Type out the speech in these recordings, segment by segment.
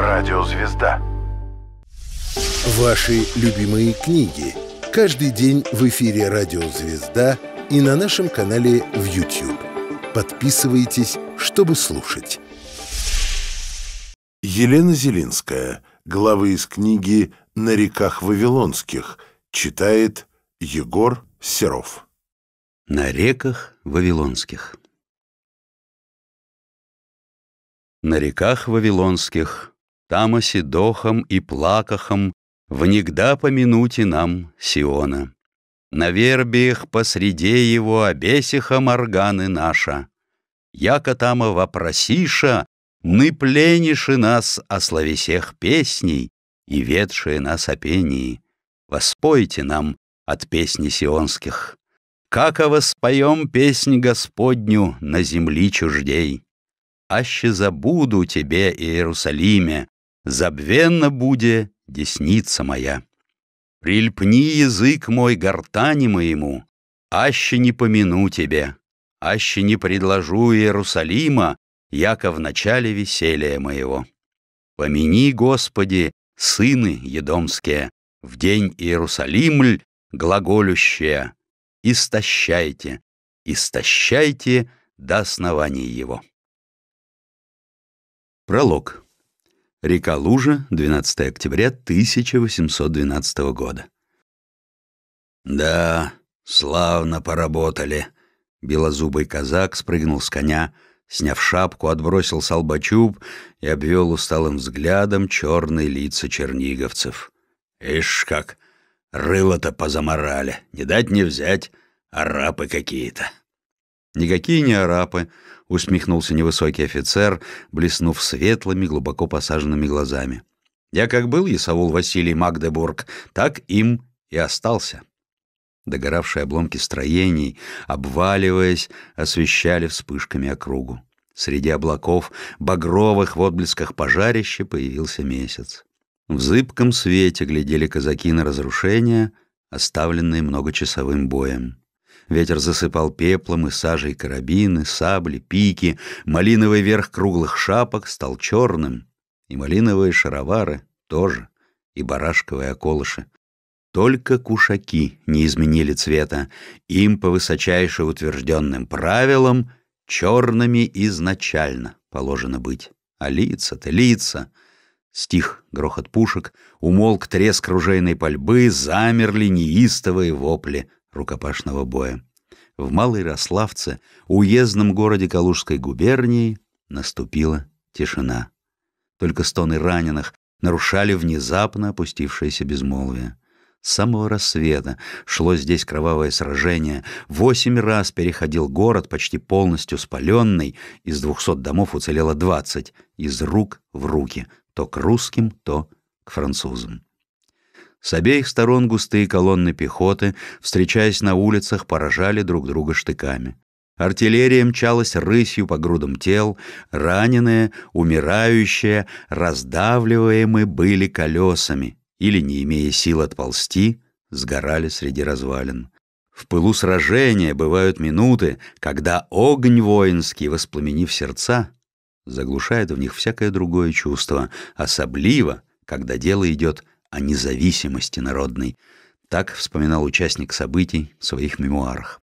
Радиозвезда. Ваши любимые книги. Каждый день в эфире «Радиозвезда» и на нашем канале в YouTube. Подписывайтесь, чтобы слушать. Елена Зелинская. Главы из книги «На реках Вавилонских». Читает Егор Серов. «На реках Вавилонских». На реках Вавилонских там о седохом и плакахом, внегда помянуте нам Сиона. На вербиях посреде его обесиха морганы наша. Яко тама вопросиша, ны плениши нас о словесех песней и ветшие нас о пении. Воспойте нам от песни сионских. Как о воспоем песнь Господню на земли чуждей. Аще забуду тебе, Иерусалиме, забвенно буде десница моя. Прильпни язык мой гортани моему, аще не помяну тебе, аще не предложу Иерусалима, яко в начале веселья моего. Помяни, Господи, сыны едомские, в день Иерусалимль глаголющие, истощайте, истощайте до основания его. Пролог Река Лужа, 12 октября 1812 года. «Да, славно поработали», — белозубый казак спрыгнул с коня, сняв шапку, отбросил салбачуб и обвел усталым взглядом черные лица черниговцев. «Ишь как! Рыло-то позаморали, не дать не взять, арапы какие-то!» «Никакие не арапы», — усмехнулся невысокий офицер, блеснув светлыми, глубоко посаженными глазами. «Я как был Ясаул Василий Магдебург, так им и остался». Догоравшие обломки строений, обваливаясь, освещали вспышками округу. Среди облаков, багровых в отблесках пожарища, появился месяц. В зыбком свете глядели казаки на разрушения, оставленные многочасовым боем. Ветер засыпал пеплом и сажей карабины, сабли, пики. Малиновый верх круглых шапок стал черным. И малиновые шаровары тоже. И барашковые околыши. Только кушаки не изменили цвета. Им по высочайше утвержденным правилам черными изначально положено быть. А лица-то лица. Стих грохот пушек, умолк треск ружейной пальбы, замерли неистовые вопли рукопашного боя. В Малой Рославце, уездном городе Калужской губернии, наступила тишина. Только стоны раненых нарушали внезапно опустившееся безмолвие. С самого рассвета шло здесь кровавое сражение. Восемь раз переходил город, почти полностью спаленный. Из двухсот домов уцелело двадцать. Из рук в руки. То к русским, то к французам. С обеих сторон густые колонны пехоты, встречаясь на улицах, поражали друг друга штыками. Артиллерия мчалась рысью по грудам тел, раненые, умирающие, раздавливаемы были колесами или, не имея сил отползти, сгорали среди развалин. В пылу сражения бывают минуты, когда огонь воинский, воспламенив сердца, заглушает в них всякое другое чувство, особливо, когда дело идет о независимости народной. Так вспоминал участник событий в своих мемуарах.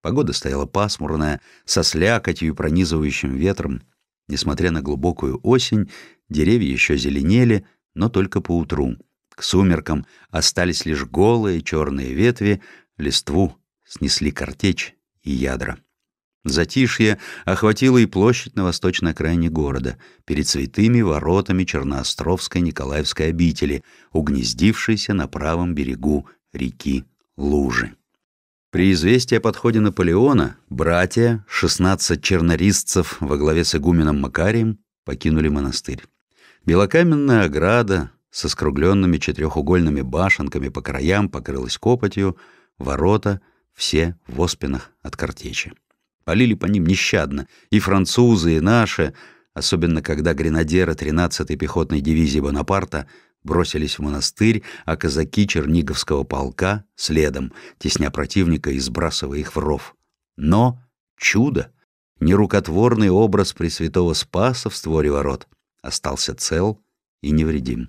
Погода стояла пасмурная, со слякотью и пронизывающим ветром. Несмотря на глубокую осень, деревья еще зеленели, но только поутру. К сумеркам остались лишь голые черные ветви, листву снесли картечь и ядра. Затишье охватило и площадь на восточной окраине города, перед святыми воротами Черноостровской Николаевской обители, угнездившейся на правом берегу реки Лужи. При известии о подходе Наполеона братья, 16 чернорисцев во главе с игуменом Макарием, покинули монастырь. Белокаменная ограда со скругленными четырехугольными башенками по краям покрылась копотью, ворота все в оспинах от картечи. Полили по ним нещадно. И французы, и наши, особенно когда гренадеры 13-й пехотной дивизии Бонапарта бросились в монастырь, а казаки Черниговского полка следом, тесня противника и сбрасывая их в ров. Но чудо! Нерукотворный образ Пресвятого Спаса в створе ворот остался цел и невредим.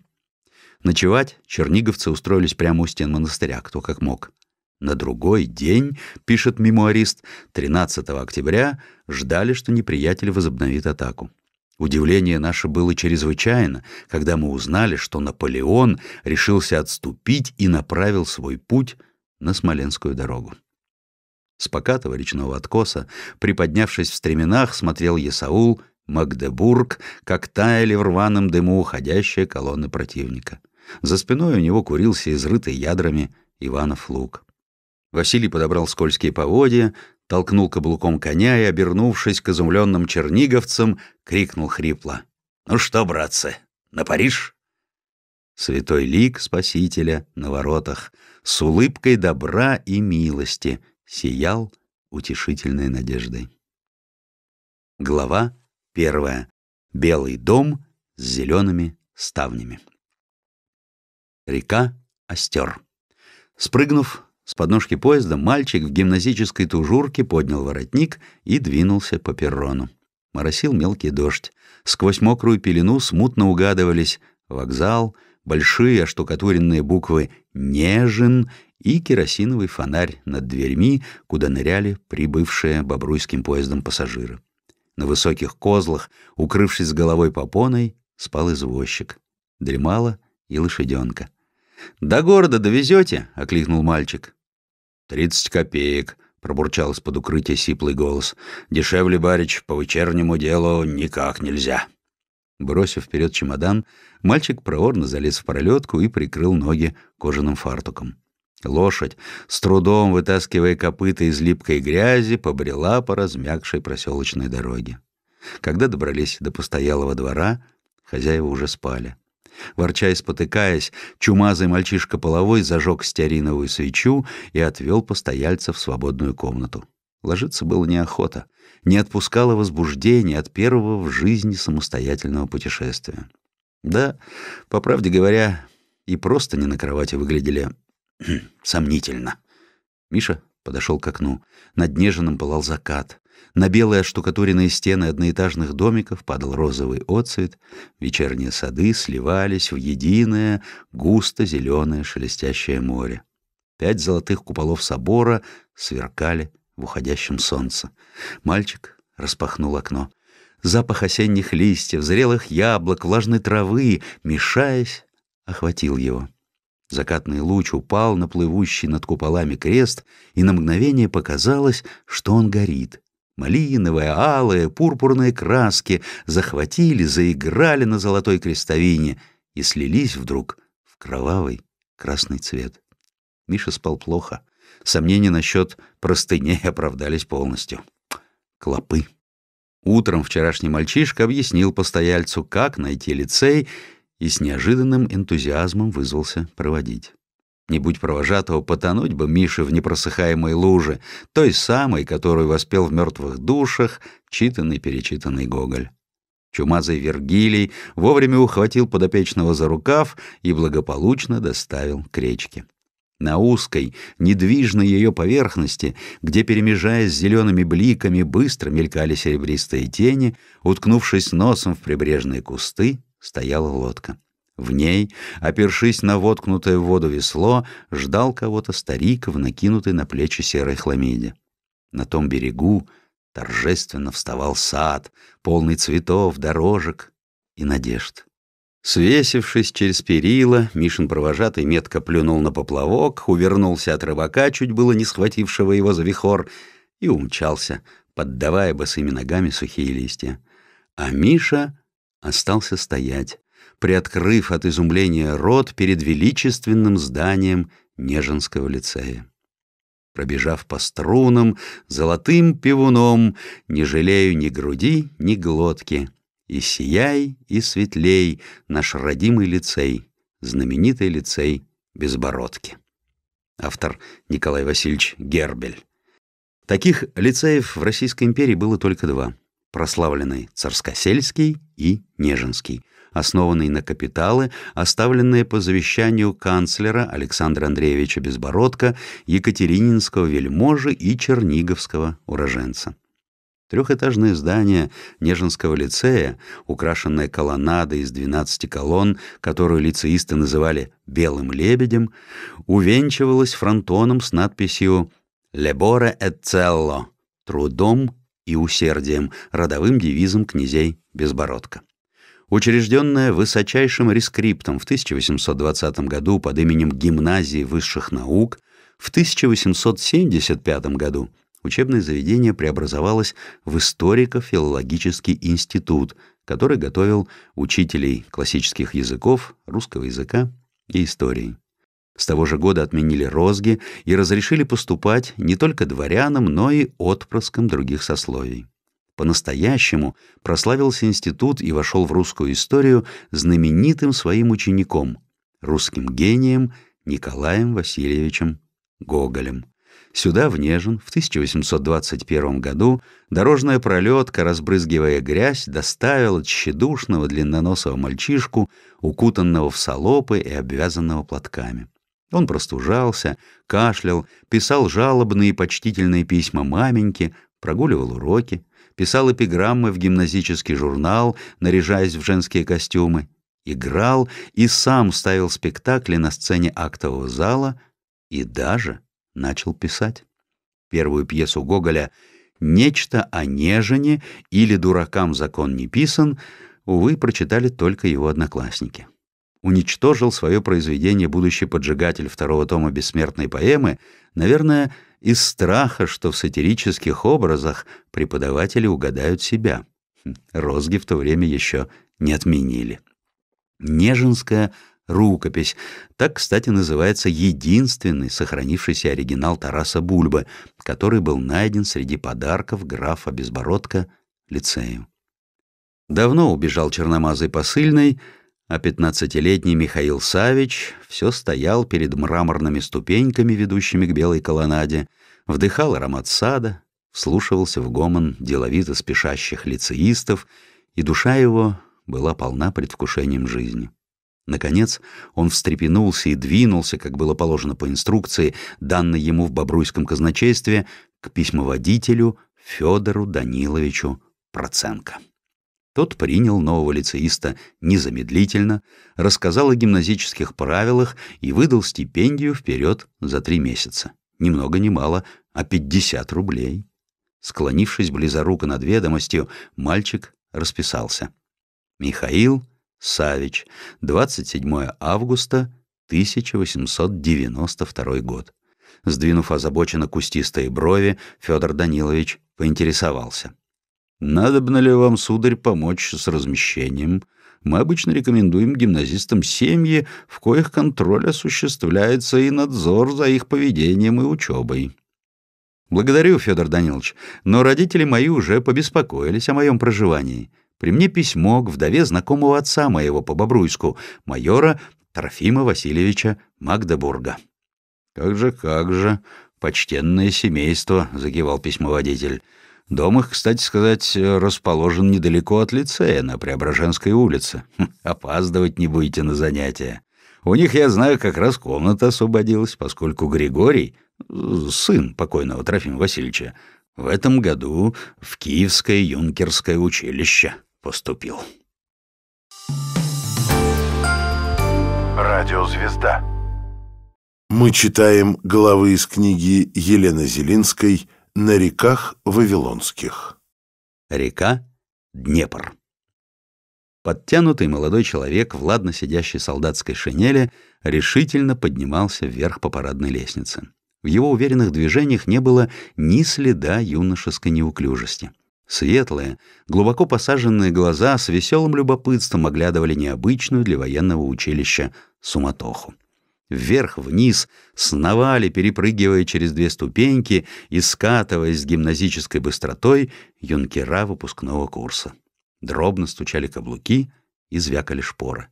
Ночевать черниговцы устроились прямо у стен монастыря, кто как мог. На другой день, пишет мемуарист, 13 октября ждали, что неприятель возобновит атаку. Удивление наше было чрезвычайно, когда мы узнали, что Наполеон решился отступить и направил свой путь на Смоленскую дорогу. С покатого речного откоса, приподнявшись в стременах, смотрел Есаул, Магдебург, как таяли в рваном дыму уходящие колонны противника. За спиной у него курился изрытый ядрами Иванов лук. Василий подобрал скользкие поводья, толкнул каблуком коня и, обернувшись к изумленным черниговцам, крикнул хрипло. «Ну что, братцы, на Париж?» Святой лик Спасителя на воротах с улыбкой добра и милости сиял утешительной надеждой. Глава первая. Белый дом с зелеными ставнями. Река Остер. Спрыгнув, с подножки поезда мальчик в гимназической тужурке поднял воротник и двинулся по перрону. Моросил мелкий дождь. Сквозь мокрую пелену смутно угадывались вокзал, большие оштукатуренные буквы «Нежин» и керосиновый фонарь над дверьми, куда ныряли прибывшие бобруйским поездом пассажиры. На высоких козлах, укрывшись головой попоной, спал извозчик. Дремала и лошаденка. «До города довезете?» — окликнул мальчик. «Тридцать копеек», — пробурчал из-под укрытия сиплый голос. «Дешевле, барич, по вечернему делу никак нельзя». Бросив вперед чемодан, мальчик проворно залез в пролетку и прикрыл ноги кожаным фартуком. Лошадь, с трудом вытаскивая копыта из липкой грязи, побрела по размягшей проселочной дороге. Когда добрались до постоялого двора, хозяева уже спали. Ворча и спотыкаясь, чумазый мальчишка половой зажег стеариновую свечу и отвел постояльца в свободную комнату. Ложиться было неохота, не отпускало возбуждение от первого в жизни самостоятельного путешествия. Да, по правде говоря, и просто не на кровати выглядели сомнительно. Миша подошел к окну. Над Нежином пылал закат. На белые оштукатуренные стены одноэтажных домиков падал розовый отцвет, вечерние сады сливались в единое, густо-зеленое шелестящее море. Пять золотых куполов собора сверкали в уходящем солнце. Мальчик распахнул окно. Запах осенних листьев, зрелых яблок, влажной травы, мешаясь, охватил его. Закатный луч упал на плывущий над куполами крест, и на мгновение показалось, что он горит. Малиновые, алые, пурпурные краски захватили, заиграли на золотой крестовине и слились вдруг в кровавый красный цвет. Миша спал плохо. Сомнения насчет простыней оправдались полностью. Клопы. Утром вчерашний мальчишка объяснил постояльцу, как найти лицей, и с неожиданным энтузиазмом вызвался проводить. Не будь провожатого, потонуть бы Мише в непросыхаемой луже, той самой, которую воспел в «Мертвых душах» читанный-перечитанный Гоголь. Чумазый Вергилий вовремя ухватил подопечного за рукав и благополучно доставил к речке. На узкой, недвижной ее поверхности, где, перемежаясь с зелеными бликами, быстро мелькали серебристые тени, уткнувшись носом в прибрежные кусты, стояла лодка. В ней, опершись на воткнутое в воду весло, ждал кого-то старик в накинутой на плечи серой хламиде. На том берегу торжественно вставал сад, полный цветов, дорожек и надежд. Свесившись через перила, Мишин провожатый метко плюнул на поплавок, увернулся от рыбака, чуть было не схватившего его за вихор, и умчался, поддавая босыми ногами сухие листья. А Миша остался стоять, приоткрыв от изумления рот перед величественным зданием Нежинского лицея. Пробежав по струнам, золотым пивуном, не жалею ни груди, ни глотки, и сияй, и светлей наш родимый лицей, знаменитый лицей Безбородки. Автор Николай Васильевич Гербель. Таких лицеев в Российской империи было только два — прославленный Царскосельский и Нежинский — основанный на капиталы, оставленные по завещанию канцлера Александра Андреевича Безбородко, Екатерининского вельможи и Черниговского уроженца. Трехэтажное здание Нежинского лицея, украшенное колоннадой из 12 колонн, которую лицеисты называли «белым лебедем», увенчивалось фронтоном с надписью «Леборе et целло» — «Трудом и усердием», родовым девизом князей Безбородка учрежденная высочайшим рескриптом в 1820 году под именем Гимназии высших наук, в 1875 году учебное заведение преобразовалось в историко-филологический институт, который готовил учителей классических языков, русского языка и истории. С того же года отменили розги и разрешили поступать не только дворянам, но и отпрыскам других сословий. По-настоящему прославился институт и вошел в русскую историю знаменитым своим учеником, русским гением Николаем Васильевичем Гоголем. Сюда, в Нежин, в 1821 году дорожная пролетка, разбрызгивая грязь, доставила тщедушного длинноносого мальчишку, укутанного в солопы и обвязанного платками. Он простужался, кашлял, писал жалобные и почтительные письма маменьке, прогуливал уроки писал эпиграммы в гимназический журнал, наряжаясь в женские костюмы, играл и сам ставил спектакли на сцене актового зала и даже начал писать. Первую пьесу Гоголя «Нечто о нежене» или «Дуракам закон не писан» увы, прочитали только его одноклассники. Уничтожил свое произведение будущий поджигатель второго тома бессмертной поэмы, наверное, из страха, что в сатирических образах преподаватели угадают себя. Хм, розги в то время еще не отменили. Нежинская рукопись. Так, кстати, называется единственный сохранившийся оригинал Тараса Бульбы, который был найден среди подарков графа Безбородка лицею. Давно убежал черномазый посыльный — а пятнадцатилетний Михаил Савич все стоял перед мраморными ступеньками, ведущими к белой колоннаде, вдыхал аромат сада, вслушивался в гомон деловито спешащих лицеистов, и душа его была полна предвкушением жизни. Наконец он встрепенулся и двинулся, как было положено по инструкции, данной ему в бобруйском казначействе, к письмоводителю Федору Даниловичу Проценко. Тот принял нового лицеиста незамедлительно, рассказал о гимназических правилах и выдал стипендию вперед за три месяца. Ни много ни мало, а 50 рублей. Склонившись близоруко над ведомостью, мальчик расписался. Михаил Савич, 27 августа 1892 год. Сдвинув озабоченно кустистые брови, Федор Данилович поинтересовался. Надобно ли вам, сударь, помочь с размещением? Мы обычно рекомендуем гимназистам семьи, в коих контроль осуществляется и надзор за их поведением и учебой. Благодарю, Федор Данилович, но родители мои уже побеспокоились о моем проживании. При мне письмо к вдове знакомого отца моего по Бобруйску, майора Трофима Васильевича Магдебурга. «Как же, как же, почтенное семейство», — загивал письмоводитель. Дом их, кстати сказать, расположен недалеко от лицея, на Преображенской улице. Хм, опаздывать не будете на занятия. У них, я знаю, как раз комната освободилась, поскольку Григорий, сын покойного Трофима Васильевича, в этом году в Киевское юнкерское училище поступил. Радио Звезда. Мы читаем главы из книги Елены Зелинской на реках Вавилонских. Река Днепр. Подтянутый молодой человек в сидящий в солдатской шинели решительно поднимался вверх по парадной лестнице. В его уверенных движениях не было ни следа юношеской неуклюжести. Светлые, глубоко посаженные глаза с веселым любопытством оглядывали необычную для военного училища суматоху вверх-вниз, сновали, перепрыгивая через две ступеньки и скатываясь с гимназической быстротой юнкера выпускного курса. Дробно стучали каблуки и звякали шпоры.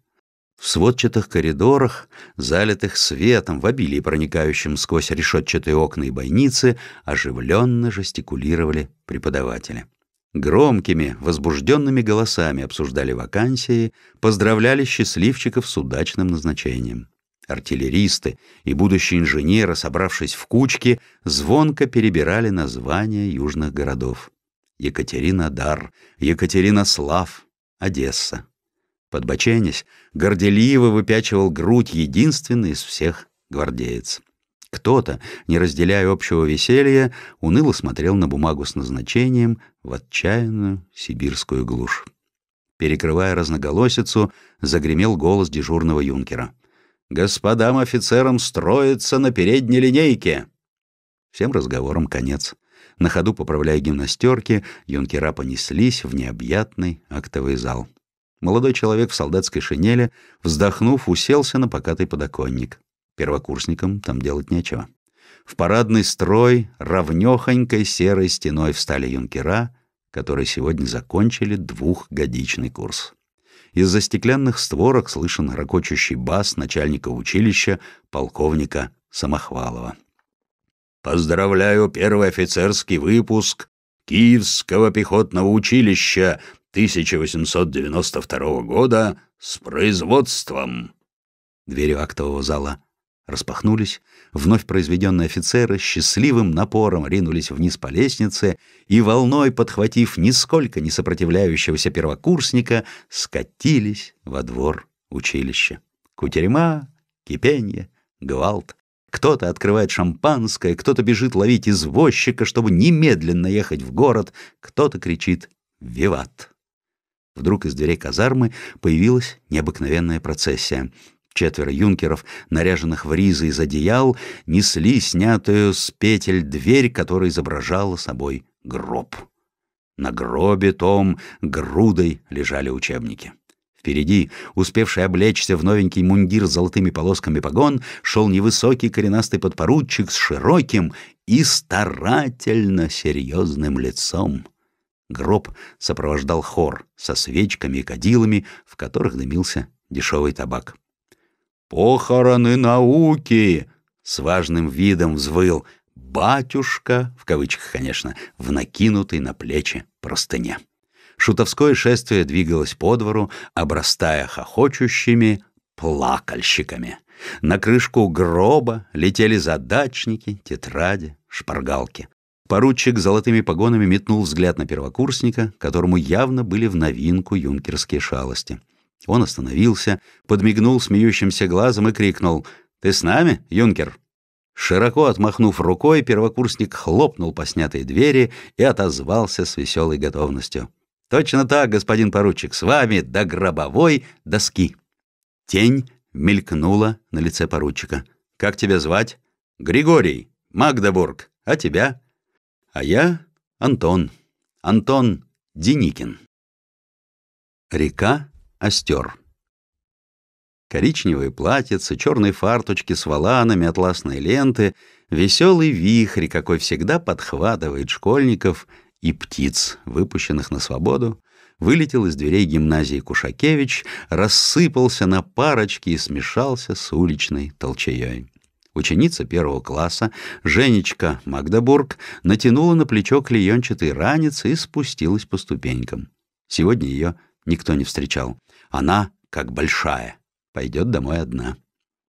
В сводчатых коридорах, залитых светом, в обилии проникающим сквозь решетчатые окна и бойницы, оживленно жестикулировали преподаватели. Громкими, возбужденными голосами обсуждали вакансии, поздравляли счастливчиков с удачным назначением. Артиллеристы и будущие инженеры, собравшись в кучке, звонко перебирали названия южных городов. Екатеринодар, Екатеринослав, Одесса. Подбоченясь, горделиво выпячивал грудь единственный из всех гвардеец. Кто-то, не разделяя общего веселья, уныло смотрел на бумагу с назначением в отчаянную сибирскую глушь. Перекрывая разноголосицу, загремел голос дежурного юнкера — Господам офицерам строится на передней линейке!» Всем разговорам конец. На ходу, поправляя гимнастерки, юнкера понеслись в необъятный актовый зал. Молодой человек в солдатской шинели, вздохнув, уселся на покатый подоконник. Первокурсникам там делать нечего. В парадный строй равнёхонькой серой стеной встали юнкера, которые сегодня закончили двухгодичный курс. Из-за стеклянных створок слышен ракочущий бас начальника училища, полковника Самохвалова. «Поздравляю первый офицерский выпуск Киевского пехотного училища 1892 года с производством!» Двери актового зала распахнулись, вновь произведенные офицеры счастливым напором ринулись вниз по лестнице и, волной подхватив нисколько не сопротивляющегося первокурсника, скатились во двор училища. Кутерьма, кипенье, гвалт. Кто-то открывает шампанское, кто-то бежит ловить извозчика, чтобы немедленно ехать в город, кто-то кричит «Виват!». Вдруг из дверей казармы появилась необыкновенная процессия — Четверо юнкеров, наряженных в ризы из одеял, несли снятую с петель дверь, которая изображала собой гроб. На гробе том грудой лежали учебники. Впереди, успевший облечься в новенький мундир с золотыми полосками погон, шел невысокий коренастый подпоручик с широким и старательно серьезным лицом. Гроб сопровождал хор со свечками и кадилами, в которых дымился дешевый табак. «Похороны науки!» — с важным видом взвыл «батюшка», в кавычках, конечно, в накинутой на плечи простыне. Шутовское шествие двигалось по двору, обрастая хохочущими плакальщиками. На крышку гроба летели задачники, тетради, шпаргалки. Поручик с золотыми погонами метнул взгляд на первокурсника, которому явно были в новинку юнкерские шалости — он остановился, подмигнул смеющимся глазом и крикнул «Ты с нами, юнкер?» Широко отмахнув рукой, первокурсник хлопнул по снятой двери и отозвался с веселой готовностью. «Точно так, господин поручик, с вами до гробовой доски!» Тень мелькнула на лице поручика. «Как тебя звать?» «Григорий, Магдебург. А тебя?» «А я Антон. Антон Деникин». Река Остер. Коричневые платьицы, черные фарточки с валанами, атласные ленты, веселый вихрь, какой всегда подхватывает школьников и птиц, выпущенных на свободу, вылетел из дверей гимназии Кушакевич, рассыпался на парочки и смешался с уличной толчеей. Ученица первого класса, Женечка Магдебург, натянула на плечо клеенчатый ранец и спустилась по ступенькам. Сегодня ее никто не встречал. Она, как большая, пойдет домой одна.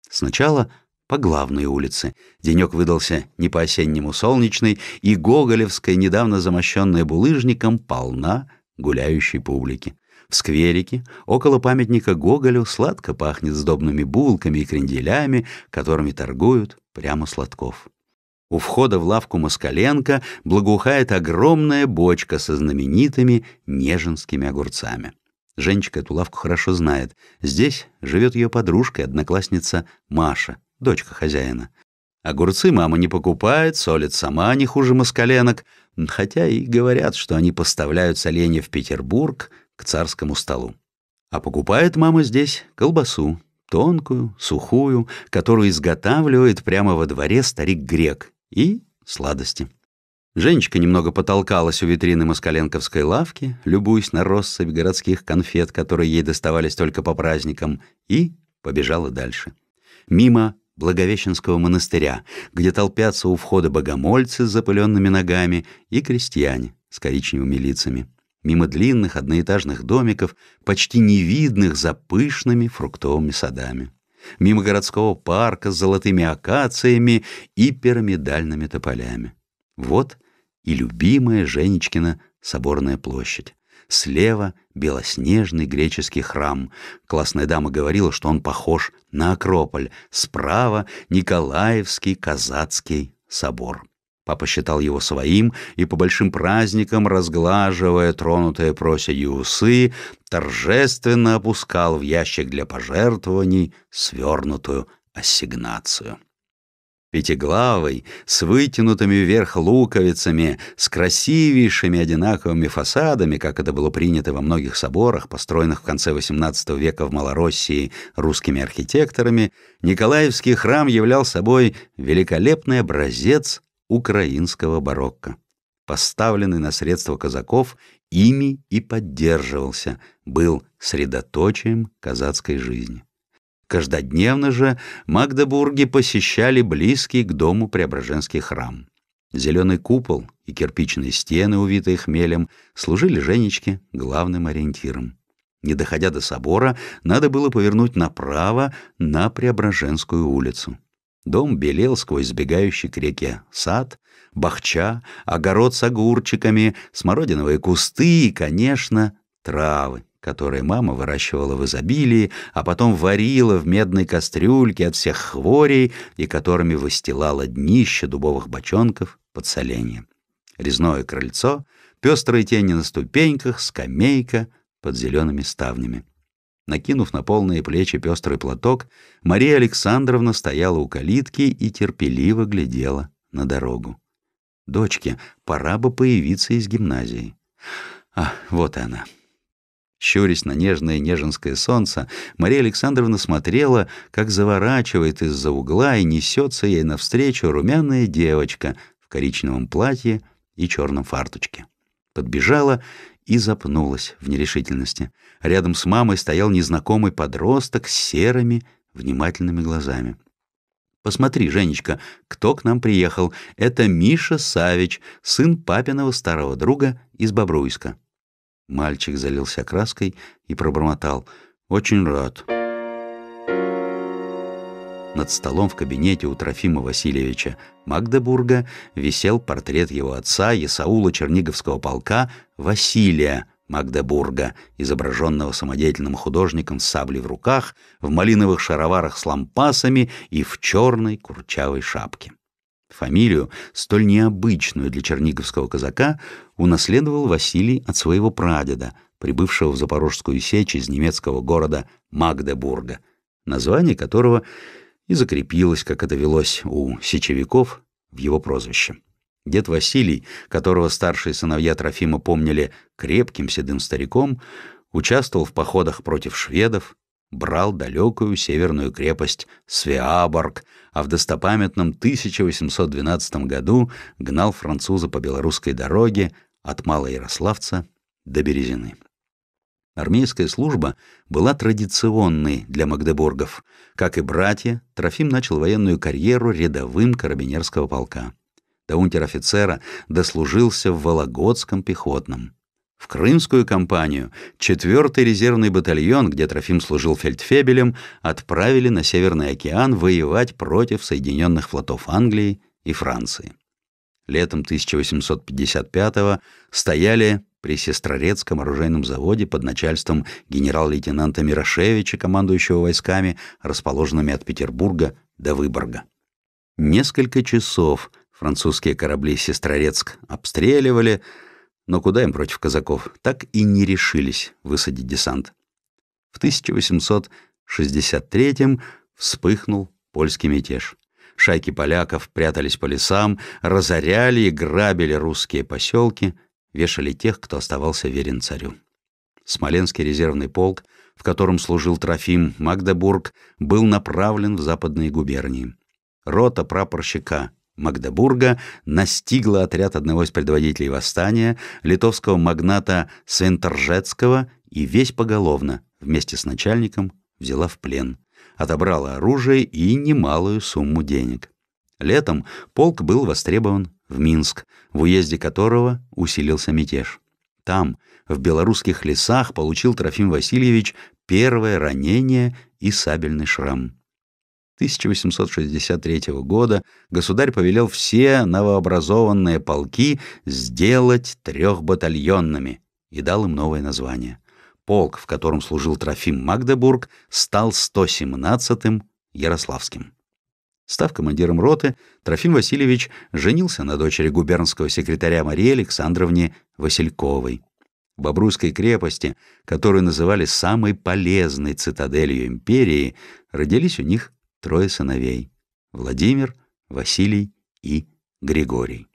Сначала по главной улице. Денек выдался не по-осеннему солнечный, и Гоголевская, недавно замощенная булыжником, полна гуляющей публики. В скверике около памятника Гоголю сладко пахнет сдобными булками и кренделями, которыми торгуют прямо сладков. У входа в лавку Москаленко благоухает огромная бочка со знаменитыми неженскими огурцами. Женечка эту лавку хорошо знает. Здесь живет ее подружка и одноклассница Маша, дочка хозяина. Огурцы мама не покупает, солит сама не хуже москаленок, хотя и говорят, что они поставляют соленья в Петербург к царскому столу. А покупает мама здесь колбасу, тонкую, сухую, которую изготавливает прямо во дворе старик-грек, и сладости. Женечка немного потолкалась у витрины москаленковской лавки, любуясь на россыпь городских конфет, которые ей доставались только по праздникам, и побежала дальше. Мимо Благовещенского монастыря, где толпятся у входа богомольцы с запыленными ногами и крестьяне с коричневыми лицами. Мимо длинных одноэтажных домиков, почти невидных за пышными фруктовыми садами. Мимо городского парка с золотыми акациями и пирамидальными тополями. Вот и любимая Женечкина соборная площадь. Слева — белоснежный греческий храм. Классная дама говорила, что он похож на Акрополь. Справа — Николаевский казацкий собор. Папа считал его своим и по большим праздникам, разглаживая тронутые проседью усы, торжественно опускал в ящик для пожертвований свернутую ассигнацию пятиглавый, с вытянутыми вверх луковицами, с красивейшими одинаковыми фасадами, как это было принято во многих соборах, построенных в конце XVIII века в Малороссии русскими архитекторами, Николаевский храм являл собой великолепный образец украинского барокко. Поставленный на средства казаков, ими и поддерживался, был средоточием казацкой жизни. Каждодневно же Магдебурги посещали близкий к дому Преображенский храм. Зеленый купол и кирпичные стены, увитые хмелем, служили Женечке главным ориентиром. Не доходя до собора, надо было повернуть направо на Преображенскую улицу. Дом белел сквозь сбегающий к реке сад, бахча, огород с огурчиками, смородиновые кусты и, конечно, травы которые мама выращивала в изобилии, а потом варила в медной кастрюльке от всех хворей и которыми выстилала днище дубовых бочонков под соленье. Резное крыльцо, пестрые тени на ступеньках, скамейка под зелеными ставнями. Накинув на полные плечи пестрый платок, Мария Александровна стояла у калитки и терпеливо глядела на дорогу. «Дочке, пора бы появиться из гимназии». А, вот она. Щурясь на нежное неженское солнце, Мария Александровна смотрела, как заворачивает из-за угла и несется ей навстречу румяная девочка в коричневом платье и черном фарточке. Подбежала и запнулась в нерешительности. Рядом с мамой стоял незнакомый подросток с серыми, внимательными глазами. «Посмотри, Женечка, кто к нам приехал? Это Миша Савич, сын папиного старого друга из Бобруйска». Мальчик залился краской и пробормотал. «Очень рад». Над столом в кабинете у Трофима Васильевича Магдебурга висел портрет его отца, Ясаула Черниговского полка, Василия Магдебурга, изображенного самодеятельным художником с саблей в руках, в малиновых шароварах с лампасами и в черной курчавой шапке. Фамилию, столь необычную для черниговского казака, унаследовал Василий от своего прадеда, прибывшего в Запорожскую сечь из немецкого города Магдебурга, название которого и закрепилось, как это велось у сечевиков, в его прозвище. Дед Василий, которого старшие сыновья Трофима помнили крепким седым стариком, участвовал в походах против шведов, брал далекую северную крепость Свеаборг, а в достопамятном 1812 году гнал француза по белорусской дороге от Малоярославца до Березины. Армейская служба была традиционной для магдеборгов, Как и братья, Трофим начал военную карьеру рядовым карабинерского полка. До унтер-офицера дослужился в Вологодском пехотном. В Крымскую кампанию 4-й резервный батальон, где Трофим служил фельдфебелем, отправили на Северный океан воевать против Соединенных флотов Англии и Франции. Летом 1855-го стояли при Сестрорецком оружейном заводе под начальством генерал-лейтенанта Мирошевича, командующего войсками, расположенными от Петербурга до Выборга. Несколько часов французские корабли «Сестрорецк» обстреливали, но куда им против казаков, так и не решились высадить десант. В 1863-м вспыхнул польский мятеж. Шайки поляков прятались по лесам, разоряли и грабили русские поселки, вешали тех, кто оставался верен царю. Смоленский резервный полк, в котором служил Трофим Магдебург, был направлен в западные губернии. Рота прапорщика Магдебурга настигла отряд одного из предводителей восстания, литовского магната Свентержецкого, и весь поголовно, вместе с начальником, взяла в плен. Отобрала оружие и немалую сумму денег. Летом полк был востребован в Минск, в уезде которого усилился мятеж. Там, в белорусских лесах, получил Трофим Васильевич первое ранение и сабельный шрам. 1863 года государь повелел все новообразованные полки сделать трехбатальонными и дал им новое название. Полк, в котором служил Трофим Магдебург, стал 117-м Ярославским. Став командиром роты, Трофим Васильевич женился на дочери губернского секретаря Марии Александровне Васильковой. В Бобруйской крепости, которую называли самой полезной цитаделью империи, родились у них трое сыновей — Владимир, Василий и Григорий.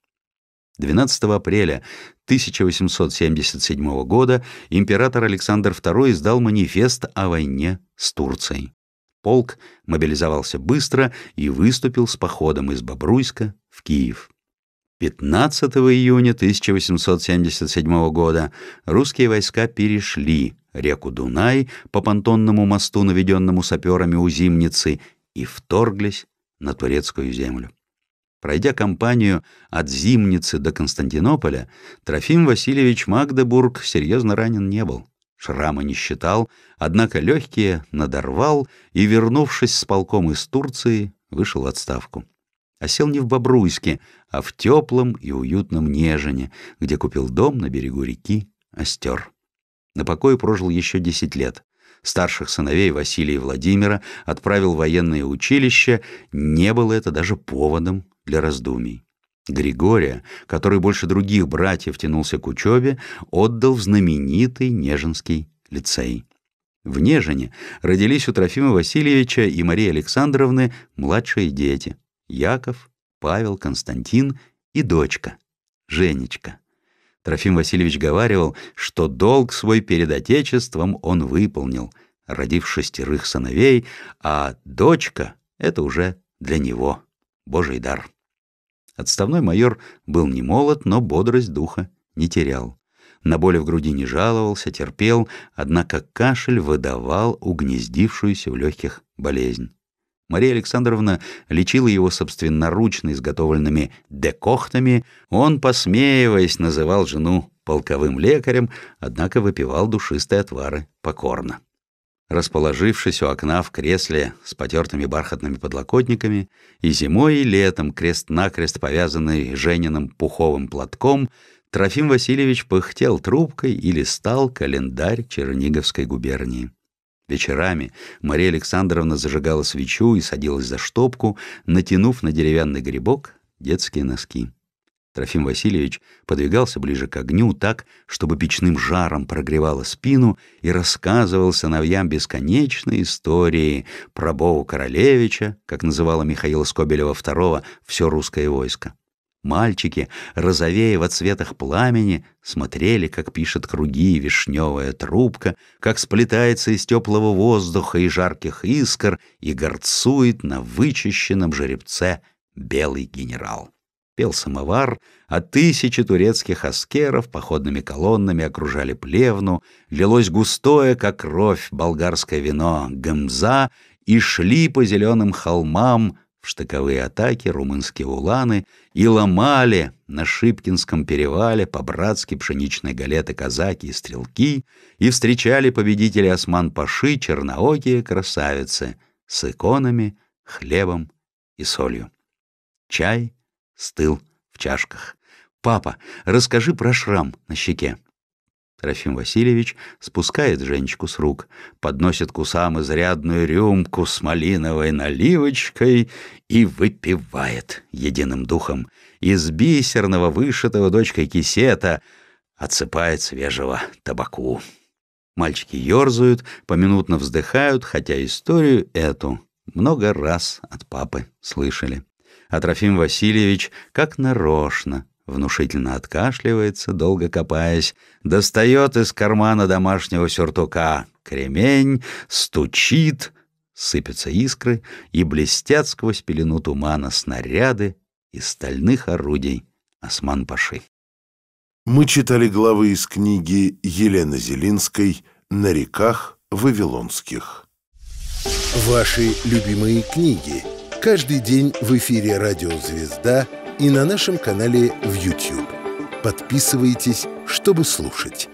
12 апреля 1877 года император Александр II издал манифест о войне с Турцией. Полк мобилизовался быстро и выступил с походом из Бобруйска в Киев. 15 июня 1877 года русские войска перешли реку Дунай по понтонному мосту, наведенному саперами у Зимницы, и вторглись на турецкую землю. Пройдя кампанию от Зимницы до Константинополя, Трофим Васильевич Магдебург серьезно ранен не был. шрамы не считал, однако легкие надорвал и, вернувшись с полком из Турции, вышел в отставку. А сел не в Бобруйске, а в теплом и уютном Нежине, где купил дом на берегу реки Остер. На покое прожил еще десять лет старших сыновей Василия и Владимира, отправил в военное училище, не было это даже поводом для раздумий. Григория, который больше других братьев тянулся к учебе, отдал в знаменитый Нежинский лицей. В Нежине родились у Трофима Васильевича и Марии Александровны младшие дети – Яков, Павел, Константин и дочка – Женечка. Трофим Васильевич говаривал, что долг свой перед Отечеством он выполнил, родив шестерых сыновей, а дочка — это уже для него божий дар. Отставной майор был не молод, но бодрость духа не терял. На боли в груди не жаловался, терпел, однако кашель выдавал угнездившуюся в легких болезнь. Мария Александровна лечила его собственноручно изготовленными декохтами, он, посмеиваясь, называл жену полковым лекарем, однако выпивал душистые отвары покорно. Расположившись у окна в кресле с потертыми бархатными подлокотниками, и зимой, и летом, крест-накрест повязанный Жениным пуховым платком, Трофим Васильевич пыхтел трубкой и листал календарь Черниговской губернии. Вечерами Мария Александровна зажигала свечу и садилась за штопку, натянув на деревянный грибок детские носки. Трофим Васильевич подвигался ближе к огню так, чтобы печным жаром прогревало спину и рассказывал сыновьям бесконечные истории про Боу Королевича, как называла Михаила Скобелева II все русское войско. Мальчики, розовея во цветах пламени, смотрели, как пишет круги вишневая трубка, как сплетается из теплого воздуха и жарких искр и горцует на вычищенном жеребце белый генерал. Пел самовар, а тысячи турецких аскеров походными колоннами окружали плевну, лилось густое, как кровь, болгарское вино гамза, и шли по зеленым холмам в штыковые атаки румынские уланы и ломали на Шипкинском перевале по-братски пшеничной галеты казаки и стрелки и встречали победители осман-паши черноокие красавицы с иконами, хлебом и солью. Чай стыл в чашках. «Папа, расскажи про шрам на щеке». Трофим Васильевич спускает Женечку с рук, подносит к усам изрядную рюмку с малиновой наливочкой и выпивает единым духом. Из бисерного, вышитого дочкой кисета отсыпает свежего табаку. Мальчики ерзают, поминутно вздыхают, хотя историю эту много раз от папы слышали. А Трофим Васильевич как нарочно внушительно откашливается, долго копаясь, достает из кармана домашнего сюртука кремень, стучит, сыпятся искры и блестят сквозь пелену тумана снаряды из стальных орудий Осман-Паши. Мы читали главы из книги Елены Зелинской «На реках Вавилонских». Ваши любимые книги. Каждый день в эфире «Радио Звезда» и на нашем канале в YouTube. Подписывайтесь, чтобы слушать.